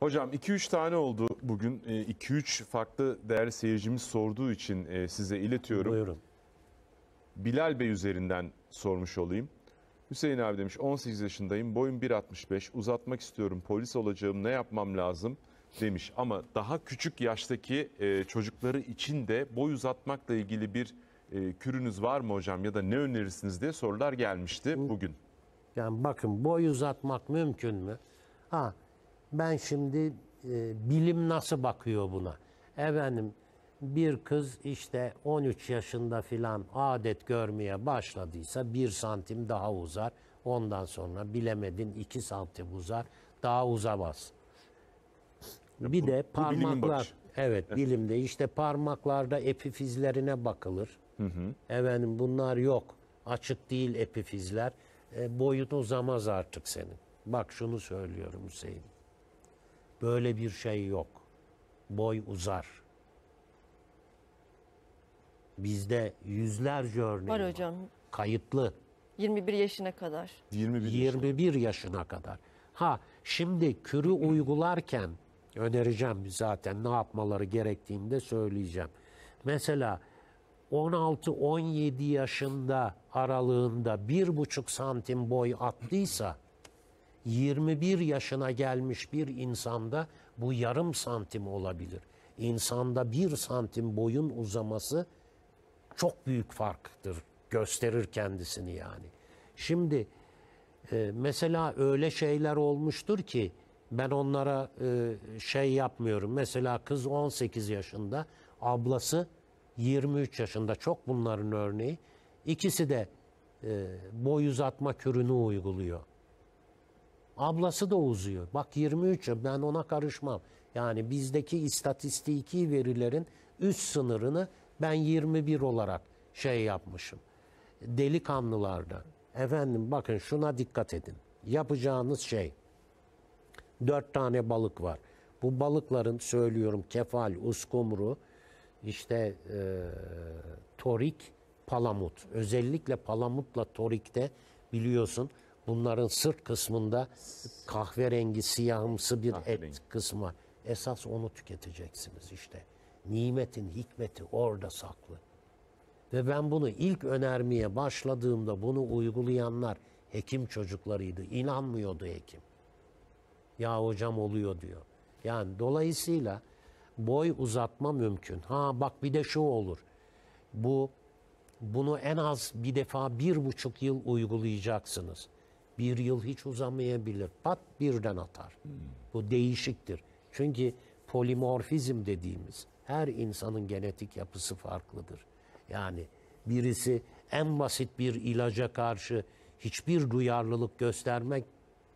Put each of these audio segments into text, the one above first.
Hocam 2-3 tane oldu bugün. 2-3 e, farklı değerli seyircimiz sorduğu için e, size iletiyorum. Buyurun. Bilal Bey üzerinden sormuş olayım. Hüseyin abi demiş 18 yaşındayım boyum 1.65 uzatmak istiyorum polis olacağım ne yapmam lazım demiş. Ama daha küçük yaştaki e, çocukları için de boy uzatmakla ilgili bir kürünüz var mı hocam ya da ne önerirsiniz diye sorular gelmişti bugün. Yani bakın boy uzatmak mümkün mü? Ha ben şimdi e, bilim nasıl bakıyor buna? Efendim bir kız işte 13 yaşında filan adet görmeye başladıysa bir santim daha uzar. Ondan sonra bilemedin iki santim uzar. Daha uzamaz. Ya bir bu, de parmaklar. Evet bilimde işte parmaklarda epifizlerine bakılır. Hı hı. Efendim bunlar yok. Açık değil epifizler. E, boyun uzamaz artık senin. Bak şunu söylüyorum Hüseyin. Böyle bir şey yok. Boy uzar. Bizde yüzlerce örnek var. Var Kayıtlı. 21 yaşına kadar. 21, 21 yaşına kadar. Ha şimdi kürü uygularken önereceğim zaten ne yapmaları gerektiğini de söyleyeceğim. Mesela 16-17 yaşında aralığında bir buçuk santim boy attıysa 21 yaşına gelmiş bir insanda bu yarım santim olabilir. İnsanda bir santim boyun uzaması çok büyük farktır. Gösterir kendisini yani. Şimdi e, mesela öyle şeyler olmuştur ki ben onlara e, şey yapmıyorum. Mesela kız 18 yaşında, ablası 23 yaşında. Çok bunların örneği. İkisi de e, boy uzatma kürünü uyguluyor. Ablası da uzuyor. Bak 23 ben ona karışmam. Yani bizdeki istatistiki verilerin üst sınırını ben 21 olarak şey yapmışım. Delikanlılarda. Efendim bakın şuna dikkat edin. Yapacağınız şey. Dört tane balık var. Bu balıkların söylüyorum kefal, uskumru, işte e, torik, palamut. Özellikle palamutla torikte biliyorsun Bunların sırt kısmında kahverengi, siyahımsı bir Kahverengi. et kısmı var. Esas onu tüketeceksiniz işte. Nimetin hikmeti orada saklı. Ve ben bunu ilk önermeye başladığımda bunu uygulayanlar hekim çocuklarıydı. İnanmıyordu hekim. Ya hocam oluyor diyor. Yani dolayısıyla boy uzatma mümkün. Ha bak bir de şu olur. Bu bunu en az bir defa bir buçuk yıl uygulayacaksınız. Bir yıl hiç uzamayabilir. Pat birden atar. Bu değişiktir. Çünkü polimorfizm dediğimiz her insanın genetik yapısı farklıdır. Yani birisi en basit bir ilaca karşı hiçbir duyarlılık göstermek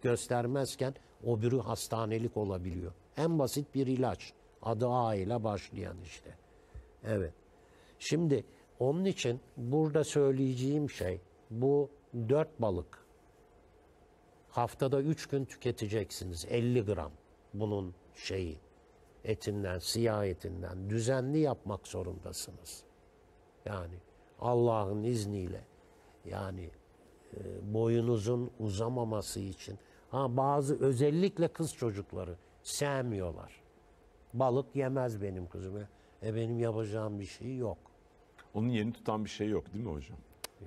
göstermezken öbürü hastanelik olabiliyor. En basit bir ilaç. Adı A ile başlayan işte. Evet. Şimdi onun için burada söyleyeceğim şey bu dört balık Haftada 3 gün tüketeceksiniz 50 gram bunun şeyi etinden, siyah etinden düzenli yapmak zorundasınız. Yani Allah'ın izniyle yani e, boyunuzun uzamaması için. Ha bazı özellikle kız çocukları sevmiyorlar. Balık yemez benim kızım. E benim yapacağım bir şey yok. Onun yerini tutan bir şey yok değil mi hocam?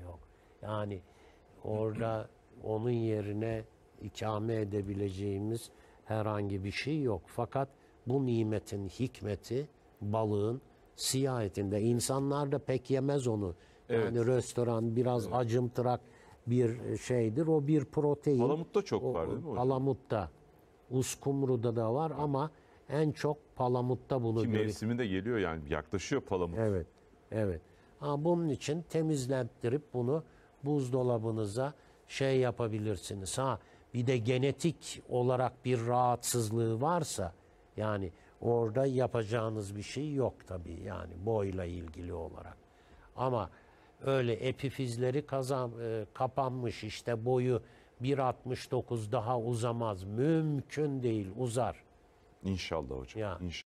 Yok. Yani orada onun yerine ikame edebileceğimiz herhangi bir şey yok. Fakat bu nimetin hikmeti balığın siyah etinde. İnsanlar da pek yemez onu. Evet. Yani restoran biraz evet. acımtırak bir şeydir. O bir protein. Palamutta çok o, var değil mi hocam? Palamutta. Uskumru'da da var evet. ama en çok palamutta bunu Ki görüyoruz. mevsimi de geliyor yani yaklaşıyor palamut. Evet. Evet. Ha, bunun için temizlendirip bunu buzdolabınıza şey yapabilirsiniz. Ha bir de genetik olarak bir rahatsızlığı varsa yani orada yapacağınız bir şey yok tabii yani boyla ilgili olarak. Ama öyle epifizleri kazan, e, kapanmış işte boyu 1.69 daha uzamaz. Mümkün değil uzar. İnşallah hocam. Ya. İnşallah.